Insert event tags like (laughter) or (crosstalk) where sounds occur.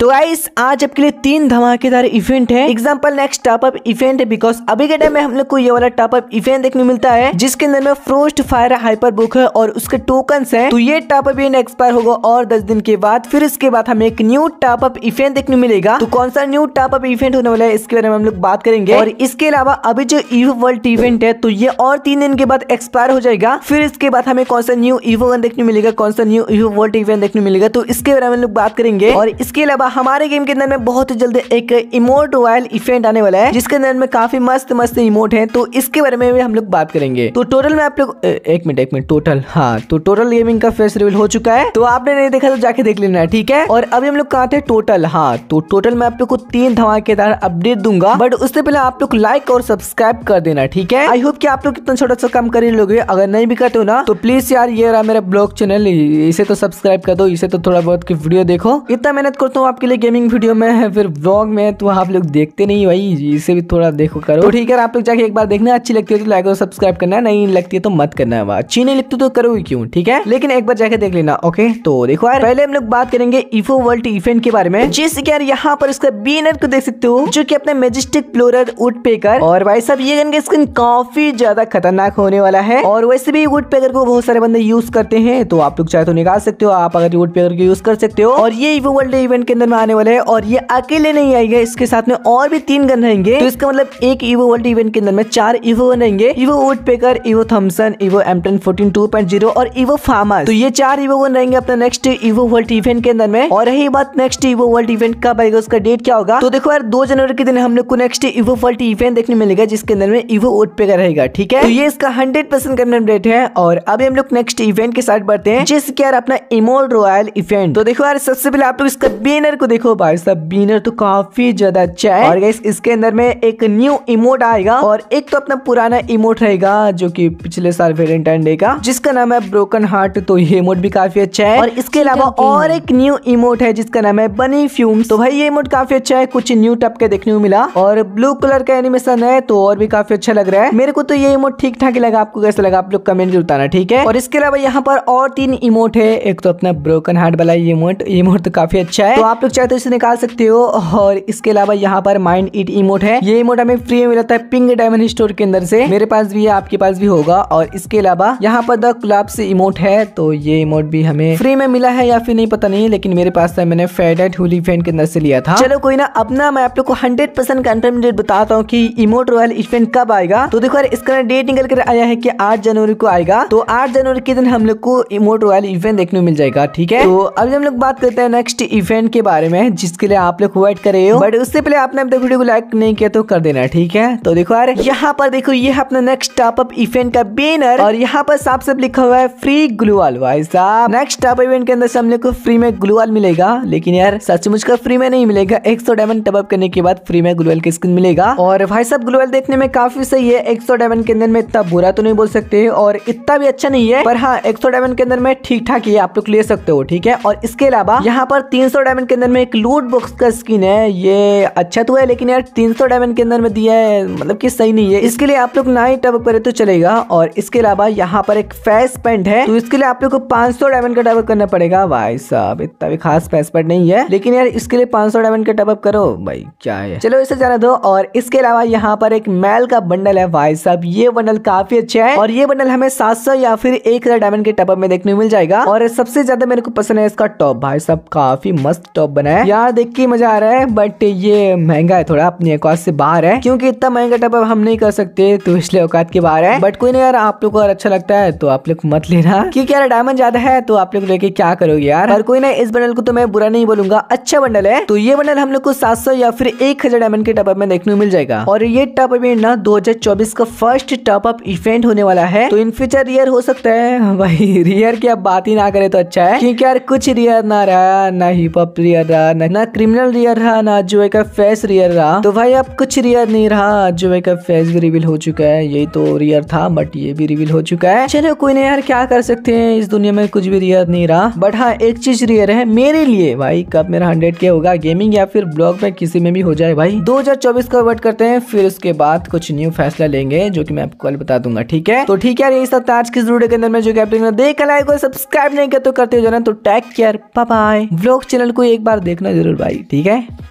तो गाइस आज आपके लिए तीन धमाकेदार इवेंट है example next top up event है बिकॉज अभी के टाइम में हम लोग को ये वाला टॉप अप इवेंट देखने मिलता है जिसके अंदर में फ्रोस्ट फायर हाइपर बुक है और उसके टोकन है तो ये टॉप अप इवेंट एक्सपायर होगा और दस दिन के बाद फिर इसके बाद हमें एक न्यू टॉप अप इवेंट देखने मिलेगा तो कौन सा न्यू टॉप अप इवेंट होने वाला है इसके बारे में हम लोग बात करेंगे और इसके अलावा अभी जो ईवो वर्ल्ड इवेंट है तो ये और तीन दिन के बाद एक्सपायर हो जाएगा फिर इसके बाद हमें कौन सा न्यू ईवो वन देखने मिलेगा कौन सा न्यू ईवो वर्ल्ड इवेंट देखने मिलेगा तो इसके बारे में हम लोग बात करेंगे और इसके अलावा हाँ, हमारे गेम के अंदर में बहुत ही जल्दी एक इमोट वायल इवेंट आने वाला है जिसके अंदर में काफी मस्त मस्त इमोट है तो इसके बारे में भी हम लोग बात करेंगे तो टोटल में आप लोग एक मिनट एक मिनट टोटल हाँ तो टोटल गेमिंग का फेस रिवील हो चुका है तो आपने नहीं देखा तो जाके देख लेना ठीक है और अभी हम लोग कहा थे टोटल हाँ तो टोटल में आप लोग को तीन धमाकेदार अपडेट दूंगा बट उससे पहले आप लोग लाइक और सब्सक्राइब कर देना ठीक है आई होप कि आप लोग इतना छोटा सा काम कर लोगे अगर नहीं भी करते हो ना तो प्लीज यार ये रहा मेरा ब्लॉग चैनल इसे तो सब्सक्राइब कर दो इसे तो थोड़ा बहुत की वीडियो देखो इतना मेहनत करता हूँ आपके लिए गेमिंग वीडियो में है फिर ब्लॉग में तो आप लोग देखते नहीं भाई इसे भी थोड़ा देखो करो तो ठीक है आप लोग जाके एक बार देखना अच्छी लगती है तो लाइक और सब्सक्राइब करना नहीं लगती है तो मत करना है अच्छी नहीं लगती तो करो क्यों ठीक है लेकिन एक बार जाके देख लेना ओके तो देखो यार पहले हम लोग बात करेंगे इफो वर्ल्ड इवेंट के बारे में जैसे की यार यहाँ पर इसका बीनर को देख सकते हो जो की अपने मेजिस्टिक प्लोरल वुड पेकर और भाई साहब ये गन का स्किन काफी ज्यादा खतरनाक होने वाला है और वैसे भी वुड पेकर को बहुत सारे बंदे यूज करते हैं तो आप लोग चाहे तो निकाल सकते हो आप अगर वुड पेकर को यूज कर सकते हो और ये इवो वर्ल्ड इवेंट के अंदर गन आने वाले हैं और ये अकेले नहीं आएंगे इसके साथ में और भी तीन गन रहेंगे तो इसका मतलब एक इवो वर्ल्ड इवेंट के अंदर में चार इवो गन रहेंगे evo woodpecker evo Thompson evo M ten fourteen two point zero और इवो फार्मर तो ये चार इवो गन रहेंगे अपना नेक्स्ट इवो वर्ल्ड इवेंट के अंदर में और रही बात नेक्स्ट इवो वर्ल्ड इवेंट कब आएगा उसका डेट क्या होगा तो देखो यार दो जनवरी के दिन हम लोग को नेक्स्ट इवो वर्ल्ड इवेंट देखने मिलेगा जिसके अंदर में इवो वोट पेकर रहेगा ठीक है तो ये इसका हंड्रेड परसेंट कन्फर्म डेट है और अभी हम लोग नेक्स्ट इवेंट के साथ बढ़ते हैं जिसके यार अपना इमोल रॉयल इवेंट तो देखो यार सबसे पहले आप लोग इसका बेनर बीनर को देखो भाई साहब बीनर तो काफी ज्यादा अच्छा है और इसके अंदर में एक न्यू इमोट आएगा और एक तो अपना पुराना इमोट रहेगा जो कि पिछले साल वेलेंटाइन डे का जिसका नाम है ब्रोकन हार्ट तो ये इमोट भी काफी अच्छा है और इसके अलावा और एक न्यू इमोट है जिसका नाम है बनी फ्यूम तो भाई ये इमोट काफी अच्छा है कुछ न्यू टप के देखने को मिला और ब्लू कलर का एनिमेशन है तो और भी काफी अच्छा लग रहा है मेरे को तो ये इमोट ठीक ठाक लगा आपको कैसा लगा आप लोग कमेंट जरूर बताना ठीक है और इसके अलावा यहाँ पर और तीन इमोट है एक तो अपना ब्रोकन हार्ट वाला इमोट इमोट तो काफी अच्छा है तो आप लोग चाहे तो इसे निकाल सकते हो और इसके अलावा यहाँ पर माइंड इट इमोट है ये इमोट हमें फ्री में मिलता है पिंग डायमंड स्टोर के अंदर से मेरे पास भी है आपके पास भी होगा और इसके अलावा यहाँ पर द से इमोट है तो ये इमोट भी हमें फ्री में मिला है या फिर नहीं पता नहीं लेकिन मेरे पास था तो मैंने फेडेट हुली फैन के अंदर से लिया था चलो कोई ना अपना मैं आप लोग को हंड्रेड परसेंट डेट बताता हूँ की इमोट रॉयल इवेंट कब आएगा तो देखो यार इसका डेट निकल कर आया है की आठ जनवरी को आएगा तो आठ जनवरी के दिन हम लोग को इमोट रॉयल इवेंट देखने को मिल जाएगा ठीक है तो अभी हम लोग बात करते हैं नेक्स्ट इवेंट के बारे बारे में जिसके लिए आप लोग वेट कर रहे हो बट उससे पहले आपने अपने वीडियो को लाइक नहीं किया तो कर देना ठीक है तो देखो यार यहाँ पर देखो ये अपना नेक्स्ट टॉप अप इवेंट का बेनर और यहाँ पर साफ साफ लिखा हुआ है फ्री ग्लूवाल भाई साहब नेक्स्ट टॉप इवेंट के अंदर से हम लोग को फ्री में ग्लूवाल मिलेगा लेकिन यार सचमुच का फ्री में नहीं मिलेगा एक सौ डायमंड टॉप अप करने के बाद फ्री में ग्लूवाल की स्किन मिलेगा और भाई साहब ग्लूवाल देखने में काफी सही है एक सौ डायमंड के अंदर में इतना बुरा तो नहीं बोल सकते और इतना भी अच्छा नहीं है पर हाँ एक सौ डायमंड के अंदर में ठीक ठाक ये आप लोग ले सकते हो ठीक है और इसके अलावा यहाँ पर तीन सौ डायमंड के अंदर अंदर में एक लूट बॉक्स का स्किन है ये अच्छा तो है लेकिन यार 300 डायमंड के अंदर में दिया है मतलब कि सही नहीं है इसके लिए आप लोग ना ही टबक करे तो चलेगा और इसके अलावा यहाँ पर एक फेस पेंट है तो इसके लिए आप लोग को 500 डायमंड का टबक करना पड़ेगा भाई साहब इतना भी खास फेस पेंट नहीं है लेकिन यार इसके लिए सौ डायमंड का टबअप करो भाई क्या है चलो इसे जाना दो और इसके अलावा यहाँ पर एक मैल का बंडल है भाई साहब ये बंडल काफी अच्छा है और ये बंडल हमें सात या फिर एक डायमंड के टबअप में देखने को मिल जाएगा और सबसे ज्यादा मेरे को पसंद है इसका टॉप भाई साहब काफी मस्त टॉप टॉप बनाया है यहाँ देख के मजा आ रहा है बट ये महंगा है थोड़ा अपने औकात से बाहर है क्योंकि इतना महंगा टॉप हम नहीं कर सकते तो इसलिए औकात के बाहर है बट कोई नहीं यार आप लोग को अगर अच्छा लगता है तो आप लोग मत लेना क्योंकि यार डायमंड ज्यादा है तो आप लोग लेके क्या करोगे यार और कोई ना इस बंडल को तो मैं बुरा नहीं बोलूंगा अच्छा बंडल है तो ये बंडल हम लोग को सात सौ या फिर एक हजार डायमंड के टॉपअप में देखने को मिल जाएगा और ये टॉप इवेंट ना दो हजार चौबीस का फर्स्ट टॉपअप इवेंट होने वाला है तो इन फ्यूचर रियर हो सकता है (laughs) भाई रियर की आप बात ही ना करे तो अच्छा है क्योंकि यार कुछ रियर ना रहा ना हिप हॉप रियर रियर रहा ना क्रिमिनल रियर रहा ना जुए का फेस रियर रहा तो भाई अब कुछ रियर नहीं रहा जुए का फेस भी रिविल हो चुका है यही तो रियर था बट ये भी रिविल हो चुका है चलो कोई नहीं यार क्या कर सकते हैं इस दुनिया में कुछ भी रियर नहीं रहा बट हाँ एक चीज रियर है मेरे लिए भाई कब मेरा हंड्रेड के होगा गेमिंग या फिर ब्लॉग में किसी में भी हो जाए भाई 2024 का वर्ट करते हैं फिर उसके बाद कुछ न्यू फैसला लेंगे जो की मैं आपको कल बता दूंगा ठीक है तो ठीक है यही सब आज किस वीडियो के अंदर में जो कैप्टन देख लाइक और सब्सक्राइब नहीं कर तो करते हो जाना तो take care bye blog channel को एक बार देखना जरूर भाई ठीक है